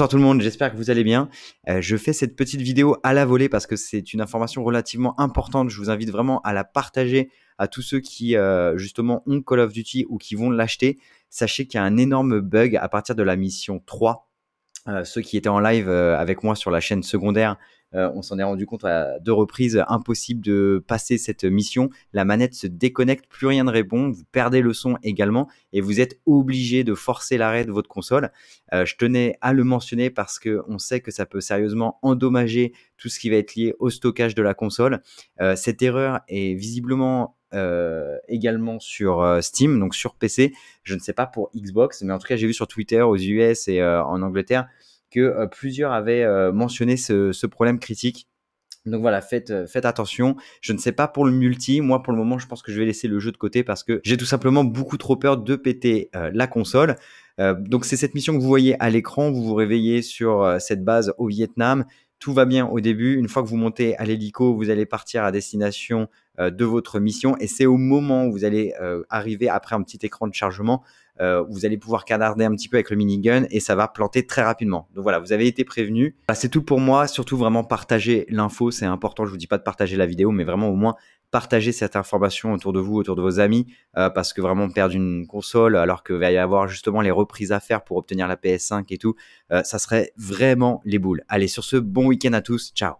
Bonsoir tout le monde, j'espère que vous allez bien. Euh, je fais cette petite vidéo à la volée parce que c'est une information relativement importante. Je vous invite vraiment à la partager à tous ceux qui euh, justement ont Call of Duty ou qui vont l'acheter. Sachez qu'il y a un énorme bug à partir de la mission 3. Euh, ceux qui étaient en live avec moi sur la chaîne secondaire euh, on s'en est rendu compte à deux reprises, impossible de passer cette mission. La manette se déconnecte, plus rien ne répond, vous perdez le son également et vous êtes obligé de forcer l'arrêt de votre console. Euh, je tenais à le mentionner parce qu'on sait que ça peut sérieusement endommager tout ce qui va être lié au stockage de la console. Euh, cette erreur est visiblement également sur Steam, donc sur PC. Je ne sais pas pour Xbox, mais en tout cas j'ai vu sur Twitter aux US et en Angleterre que euh, plusieurs avaient euh, mentionné ce, problème critique. Donc voilà, euh, faites, attention. Je ne sais pas pour le multi. Moi, pour le moment, je pense que je vais laisser le jeu de côté parce que j'ai tout simplement beaucoup trop peur de péter la console. donc c'est cette mission que vous voyez à l'écran. Vous vous réveillez sur cette base au Vietnam. Tout va bien au début. Une fois que vous montez à l'hélico, vous allez partir à destination euh, de votre mission. Et c'est au moment où vous allez euh, arriver après un petit écran de chargement, euh, vous allez pouvoir canarder un petit peu avec le minigun et ça va planter très rapidement. Donc voilà, vous avez été prévenu. Bah, c'est tout pour moi. Surtout vraiment partager l'info, c'est important. Je vous dis pas de partager la vidéo, mais vraiment au moins partager cette information autour de vous, autour de vos amis, parce que vraiment perdre une console alors que va y avoir justement les reprises à faire pour obtenir la PS5 et tout, ça serait vraiment les boules. Allez, sur ce, bon week-end à tous, ciao